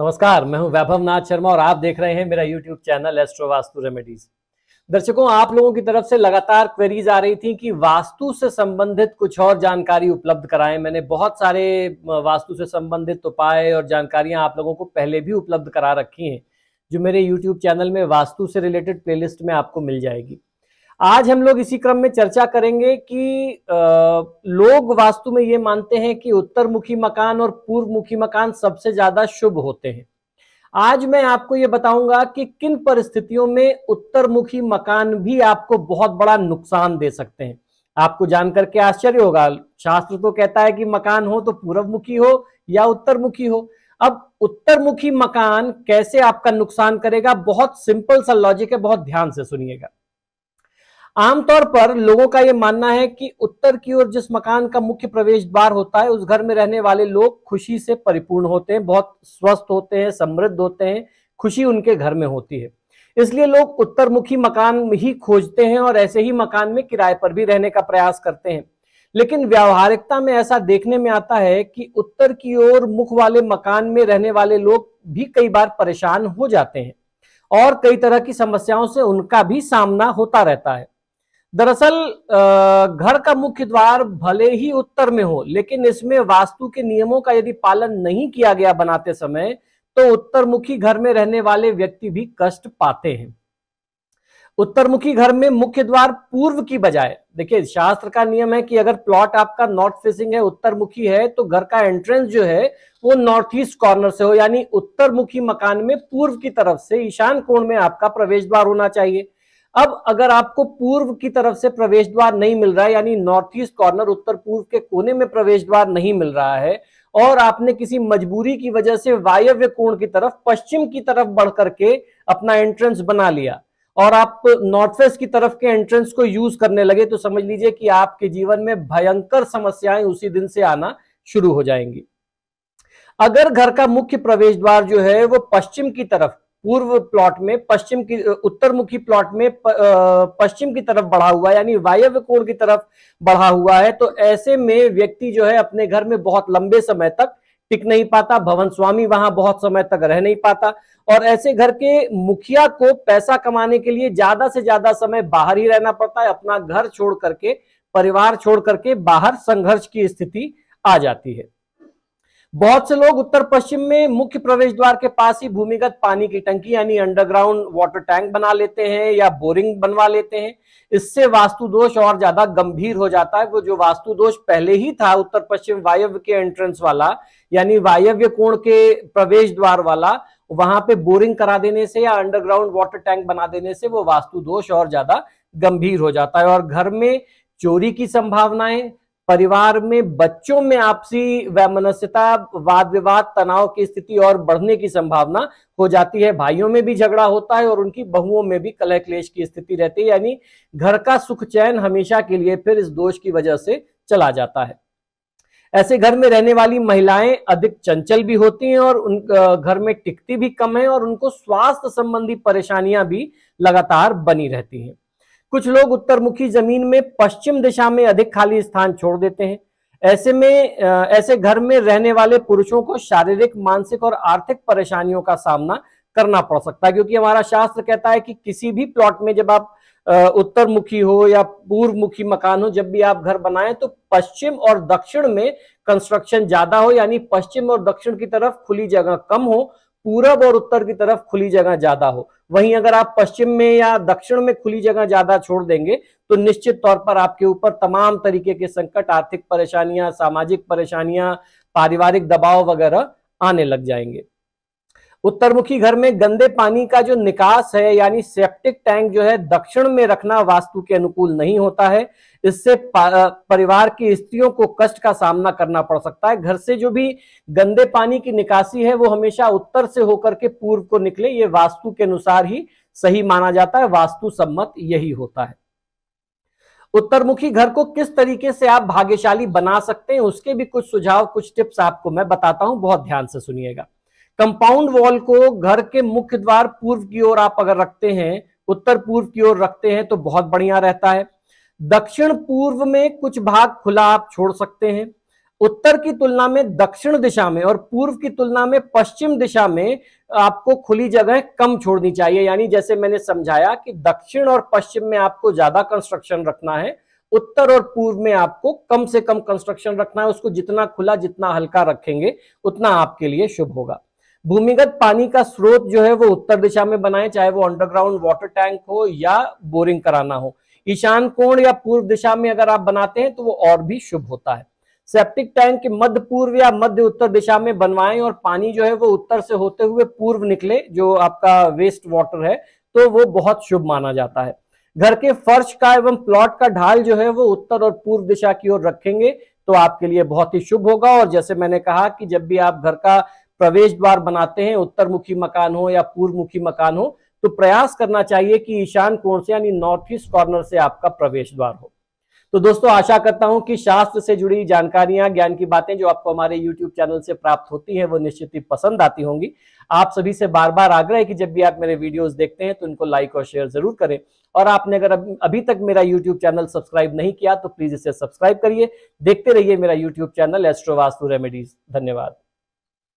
नमस्कार मैं हूं वैभव नाथ शर्मा और आप देख रहे हैं मेरा YouTube channel astro Vastu remedies दर्शकों आप लोगों की तरफ से लगातार क्वेरीज आ रही थी कि वास्तु से संबंधित कुछ और जानकारी उपलब्ध कराएं मैंने बहुत सारे वास्तु से संबंधित उपाय और जानकारियां आप लोगों को पहले भी उपलब्ध करा रखी हैं जो मेरे यूट्यूब चैनल में वास्तु से रिलेटेड प्लेलिस्ट में आपको मिल जाएगी आज हम लोग इसी क्रम में चर्चा करेंगे कि आ, लोग वास्तु में ये मानते हैं कि उत्तर मुखी मकान और पूर्व मुखी मकान सबसे ज्यादा शुभ होते हैं आज मैं आपको ये बताऊंगा कि किन परिस्थितियों में उत्तर मुखी मकान भी आपको बहुत बड़ा नुकसान दे सकते हैं आपको जानकर के आश्चर्य होगा शास्त्र तो कहता है कि मकान हो तो पूर्व मुखी हो या उत्तर मुखी हो अब उत्तर मुखी मकान कैसे आपका नुकसान करेगा बहुत सिंपल सा लॉजिक है बहुत ध्यान से सुनिएगा आमतौर पर लोगों का यह मानना है कि उत्तर की ओर जिस मकान का मुख्य प्रवेश द्वार होता है उस घर में रहने वाले लोग खुशी से परिपूर्ण होते हैं बहुत स्वस्थ होते हैं समृद्ध होते हैं खुशी उनके घर में होती है इसलिए लोग उत्तरमुखी मकान ही खोजते हैं और ऐसे ही मकान में किराए पर भी रहने का प्रयास करते हैं लेकिन व्यावहारिकता में ऐसा देखने में आता है कि उत्तर की ओर मुख वाले मकान में रहने वाले लोग भी कई बार परेशान हो जाते हैं और कई तरह की समस्याओं से उनका भी सामना होता रहता है दरअसल घर का मुख्य द्वार भले ही उत्तर में हो लेकिन इसमें वास्तु के नियमों का यदि पालन नहीं किया गया बनाते समय तो उत्तरमुखी घर में रहने वाले व्यक्ति भी कष्ट पाते हैं उत्तरमुखी घर में मुख्य द्वार पूर्व की बजाय देखिए शास्त्र का नियम है कि अगर प्लॉट आपका नॉर्थ फेसिंग है उत्तरमुखी है तो घर का एंट्रेंस जो है वो नॉर्थ ईस्ट कॉर्नर से हो यानी उत्तरमुखी मकान में पूर्व की तरफ से ईशान कोण में आपका प्रवेश द्वार होना चाहिए अब अगर आपको पूर्व की तरफ से प्रवेश द्वार नहीं मिल रहा है यानी नॉर्थ ईस्ट कॉर्नर उत्तर पूर्व के कोने में प्रवेश द्वार नहीं मिल रहा है और आपने किसी मजबूरी की वजह से वायव्य कोण की तरफ पश्चिम की तरफ बढ़ करके अपना एंट्रेंस बना लिया और आप नॉर्थ वेस्ट की तरफ के एंट्रेंस को यूज करने लगे तो समझ लीजिए कि आपके जीवन में भयंकर समस्याएं उसी दिन से आना शुरू हो जाएंगी अगर घर का मुख्य प्रवेश द्वार जो है वो पश्चिम की तरफ पूर्व प्लॉट में पश्चिम की उत्तर मुखी प्लॉट में पश्चिम की तरफ बढ़ा हुआ यानी वायव्य कोण की तरफ बढ़ा हुआ है तो ऐसे में व्यक्ति जो है अपने घर में बहुत लंबे समय तक टिक नहीं पाता भवन स्वामी वहां बहुत समय तक रह नहीं पाता और ऐसे घर के मुखिया को पैसा कमाने के लिए ज्यादा से ज्यादा समय बाहर ही रहना पड़ता है अपना घर छोड़ करके परिवार छोड़ करके बाहर संघर्ष की स्थिति आ जाती है बहुत से लोग उत्तर पश्चिम में मुख्य प्रवेश द्वार के पास ही भूमिगत पानी की टंकी यानी अंडरग्राउंड वाटर टैंक बना लेते हैं या बोरिंग बनवा लेते हैं इससे वास्तु दोष और ज्यादा गंभीर हो जाता है वो जो वास्तु दोष पहले ही था उत्तर पश्चिम वायव्य के एंट्रेंस वाला यानी वायव्य कोण के प्रवेश द्वार वाला वहां पे बोरिंग करा देने से या अंडरग्राउंड वाटर टैंक बना देने से वो वास्तु दोष और ज्यादा गंभीर हो जाता है और घर में चोरी की संभावनाएं परिवार में बच्चों में आपसी वैमनस्यता वाद विवाद तनाव की स्थिति और बढ़ने की संभावना हो जाती है भाइयों में भी झगड़ा होता है और उनकी बहुओं में भी कलह क्लेश की स्थिति रहती है यानी घर का सुख चैन हमेशा के लिए फिर इस दोष की वजह से चला जाता है ऐसे घर में रहने वाली महिलाएं अधिक चंचल भी होती हैं और उन घर में टिकती भी कम है और उनको स्वास्थ्य संबंधी परेशानियां भी लगातार बनी रहती हैं कुछ लोग उत्तरमुखी जमीन में पश्चिम दिशा में अधिक खाली स्थान छोड़ देते हैं ऐसे में ऐसे घर में रहने वाले पुरुषों को शारीरिक मानसिक और आर्थिक परेशानियों का सामना करना पड़ सकता है क्योंकि हमारा शास्त्र कहता है कि किसी भी प्लॉट में जब आप उत्तर मुखी हो या पूर्व मुखी मकान हो जब भी आप घर बनाएं तो पश्चिम और दक्षिण में कंस्ट्रक्शन ज्यादा हो यानी पश्चिम और दक्षिण की तरफ खुली जगह कम हो पूरब और उत्तर की तरफ खुली जगह ज्यादा हो वहीं अगर आप पश्चिम में या दक्षिण में खुली जगह ज्यादा छोड़ देंगे तो निश्चित तौर पर आपके ऊपर तमाम तरीके के संकट आर्थिक परेशानियां सामाजिक परेशानियां पारिवारिक दबाव वगैरह आने लग जाएंगे उत्तरमुखी घर में गंदे पानी का जो निकास है यानी सेप्टिक टैंक जो है दक्षिण में रखना वास्तु के अनुकूल नहीं होता है इससे परिवार की स्त्रियों को कष्ट का सामना करना पड़ सकता है घर से जो भी गंदे पानी की निकासी है वो हमेशा उत्तर से होकर के पूर्व को निकले ये वास्तु के अनुसार ही सही माना जाता है वास्तु सम्मत यही होता है उत्तरमुखी घर को किस तरीके से आप भाग्यशाली बना सकते हैं उसके भी कुछ सुझाव कुछ टिप्स आपको मैं बताता हूं बहुत ध्यान से सुनिएगा कंपाउंड वॉल को घर के मुख्य द्वार पूर्व की ओर आप अगर रखते हैं उत्तर पूर्व की ओर रखते हैं तो बहुत बढ़िया रहता है दक्षिण पूर्व में कुछ भाग खुला आप छोड़ सकते हैं उत्तर की तुलना में दक्षिण दिशा में और पूर्व की तुलना में पश्चिम दिशा में आपको खुली जगह कम छोड़नी चाहिए यानी जैसे मैंने समझाया कि दक्षिण और पश्चिम में आपको ज्यादा कंस्ट्रक्शन रखना है उत्तर और पूर्व में आपको कम से कम कंस्ट्रक्शन रखना है उसको जितना खुला जितना हल्का रखेंगे उतना आपके लिए शुभ होगा भूमिगत पानी का स्रोत जो है वो उत्तर दिशा में बनाए चाहे वो अंडरग्राउंड वाटर टैंक हो या बोरिंग कराना हो ईशान कोण या पूर्व दिशा में अगर आप बनाते हैं तो वो और भी शुभ होता है सेप्टिक टैंक के मध्य पूर्व या मध्य उत्तर दिशा में बनवाएं और पानी जो है वो उत्तर से होते हुए पूर्व निकले जो आपका वेस्ट वाटर है तो वो बहुत शुभ माना जाता है घर के फर्श का एवं प्लॉट का ढाल जो है वो उत्तर और पूर्व दिशा की ओर रखेंगे तो आपके लिए बहुत ही शुभ होगा और जैसे मैंने कहा कि जब भी आप घर का प्रवेश द्वार बनाते हैं उत्तर मुखी मकान हो या पूर्व मुखी मकान हो तो प्रयास करना चाहिए कि ईशान कोण से यानी नॉर्थ ईस्ट कॉर्नर से आपका प्रवेश द्वार हो तो दोस्तों आशा करता हूं कि शास्त्र से जुड़ी जानकारियां ज्ञान की बातें जो आपको हमारे YouTube चैनल से प्राप्त होती है वो निश्चित ही पसंद आती होंगी आप सभी से बार बार आग्रह है कि जब भी आप मेरे वीडियोस देखते हैं तो इनको लाइक और शेयर जरूर करें और आपने अगर अभी तक मेरा YouTube चैनल सब्सक्राइब नहीं किया तो प्लीज इसे सब्सक्राइब करिए देखते रहिए मेरा यूट्यूब चैनल एस्ट्रोवास्तु रेमेडीज धन्यवाद